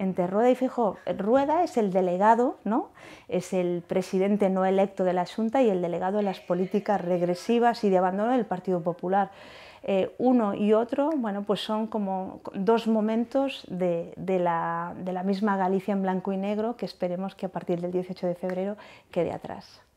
entre Rueda y Fijo. Rueda es el delegado, ¿no? es el presidente no electo de la Junta y el delegado de las políticas regresivas y de abandono del Partido Popular. Eh, uno y otro, bueno, pues son como dos momentos de la misma Galicia en blanco y negro que esperemos que a partir del 18 de febrero quede atrás.